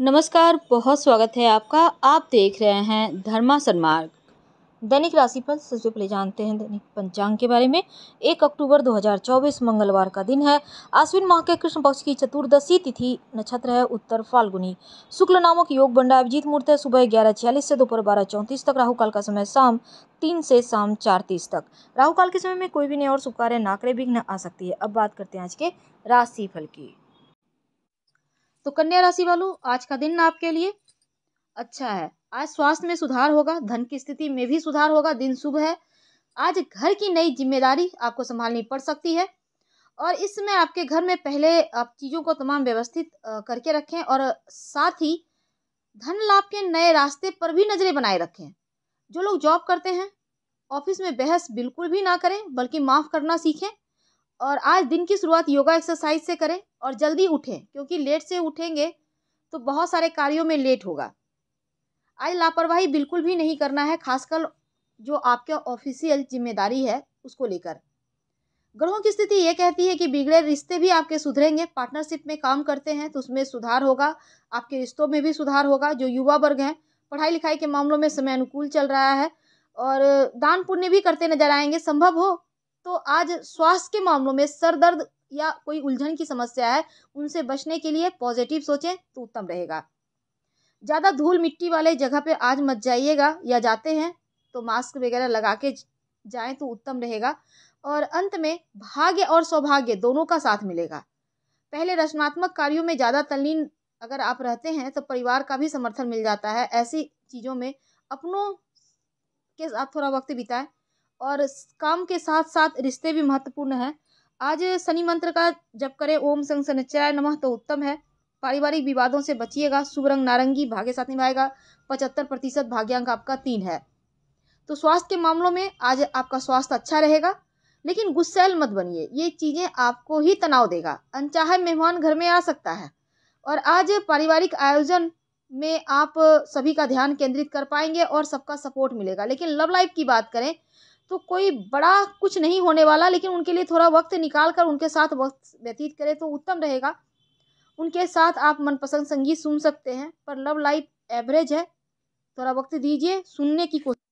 नमस्कार बहुत स्वागत है आपका आप देख रहे हैं धर्मा सन्मार्ग दैनिक राशि पर सबसे पहले जानते हैं दैनिक पंचांग के बारे में एक अक्टूबर 2024 मंगलवार का दिन है आश्विन माह के कृष्ण पक्ष की चतुर्दशी तिथि नक्षत्र है उत्तर फाल्गुनी शुक्ल नामक योग बंडा अभिजीत मुहूर्त है सुबह ग्यारह छियालीस से दोपहर बारह चौंतीस तक राहु काल का समय शाम तीन से शाम चार तीस तक राहुकाल के समय में कोई भी नया और शुभ कार्य नाकरे करे आ सकती है अब बात करते हैं आज के राशि फल की तो कन्या राशि वालों आज का दिन आपके लिए अच्छा है आज स्वास्थ्य में सुधार होगा धन की स्थिति में भी सुधार होगा दिन शुभ है आज घर की नई जिम्मेदारी आपको संभालनी पड़ सकती है और इसमें आपके घर में पहले आप चीज़ों को तमाम व्यवस्थित करके रखें और साथ ही धन लाभ के नए रास्ते पर भी नज़रें बनाए रखें जो लोग जॉब करते हैं ऑफिस में बहस बिल्कुल भी ना करें बल्कि माफ़ करना सीखें और आज दिन की शुरुआत योगा एक्सरसाइज से करें और जल्दी उठें क्योंकि लेट से उठेंगे तो बहुत सारे कार्यों में लेट होगा आज लापरवाही बिल्कुल भी नहीं करना है खासकर जो आपके ऑफिशियल जिम्मेदारी है उसको लेकर ग्रहों की स्थिति ये कहती है कि बिगड़े रिश्ते भी आपके सुधरेंगे पार्टनरशिप में काम करते हैं तो उसमें सुधार होगा आपके रिश्तों में भी सुधार होगा जो युवा वर्ग हैं पढ़ाई लिखाई के मामलों में समय अनुकूल चल रहा है और दान पुण्य भी करते नजर आएंगे संभव हो तो आज स्वास्थ्य के मामलों में सर दर्द या कोई उलझन की समस्या है उनसे बचने के लिए पॉजिटिव सोचें तो उत्तम रहेगा ज़्यादा धूल मिट्टी वाले जगह पे आज मत जाइएगा या जाते हैं तो मास्क वगैरह लगा के जाएं तो उत्तम रहेगा और अंत में भाग्य और सौभाग्य दोनों का साथ मिलेगा पहले रचनात्मक कार्यों में ज़्यादा तल्लीन अगर आप रहते हैं तो परिवार का भी समर्थन मिल जाता है ऐसी चीज़ों में अपनों के साथ थोड़ा वक्त बिताएं और काम के साथ साथ रिश्ते भी महत्वपूर्ण हैं आज शनि मंत्र का जब करें ओम संग सनचराय नमः तो उत्तम है पारिवारिक विवादों से बचिएगा शुभ रंग नारंगी भाग्य साथ निभाएगा पचहत्तर प्रतिशत भाग्यांक आपका तीन है तो स्वास्थ्य के मामलों में आज आपका स्वास्थ्य अच्छा रहेगा लेकिन गुस्सेल मत बनिए ये चीज़ें आपको ही तनाव देगा अनचाहे मेहमान घर में आ सकता है और आज पारिवारिक आयोजन में आप सभी का ध्यान केंद्रित कर पाएंगे और सबका सपोर्ट मिलेगा लेकिन लव लाइफ की बात करें तो कोई बड़ा कुछ नहीं होने वाला लेकिन उनके लिए थोड़ा वक्त निकाल कर उनके साथ वक्त व्यतीत करें तो उत्तम रहेगा उनके साथ आप मनपसंद संगीत सुन सकते हैं पर लव लाइफ एवरेज है थोड़ा वक्त दीजिए सुनने की कोशिश